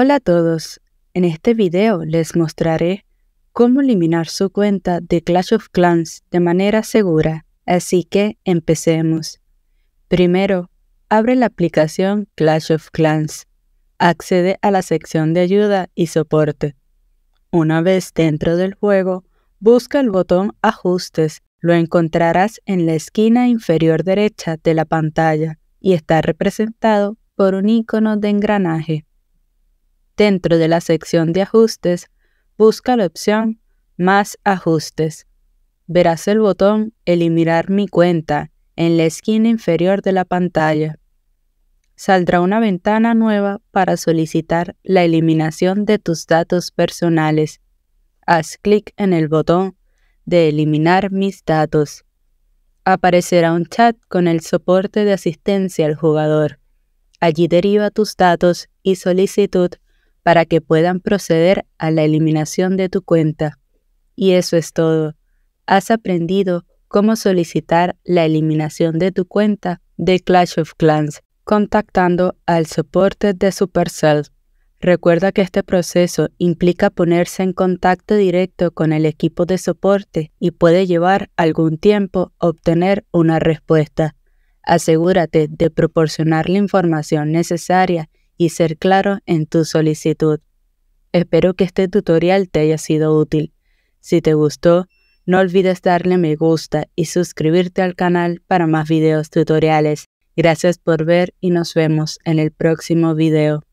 Hola a todos, en este video les mostraré cómo eliminar su cuenta de Clash of Clans de manera segura, así que empecemos. Primero, abre la aplicación Clash of Clans. Accede a la sección de ayuda y soporte. Una vez dentro del juego, busca el botón Ajustes. Lo encontrarás en la esquina inferior derecha de la pantalla y está representado por un icono de engranaje. Dentro de la sección de ajustes, busca la opción Más ajustes. Verás el botón Eliminar mi cuenta en la esquina inferior de la pantalla. Saldrá una ventana nueva para solicitar la eliminación de tus datos personales. Haz clic en el botón de Eliminar mis datos. Aparecerá un chat con el soporte de asistencia al jugador. Allí deriva tus datos y solicitud para que puedan proceder a la eliminación de tu cuenta. Y eso es todo. Has aprendido cómo solicitar la eliminación de tu cuenta de Clash of Clans contactando al soporte de Supercell. Recuerda que este proceso implica ponerse en contacto directo con el equipo de soporte y puede llevar algún tiempo obtener una respuesta. Asegúrate de proporcionar la información necesaria y ser claro en tu solicitud. Espero que este tutorial te haya sido útil. Si te gustó, no olvides darle me gusta y suscribirte al canal para más videos tutoriales. Gracias por ver y nos vemos en el próximo video.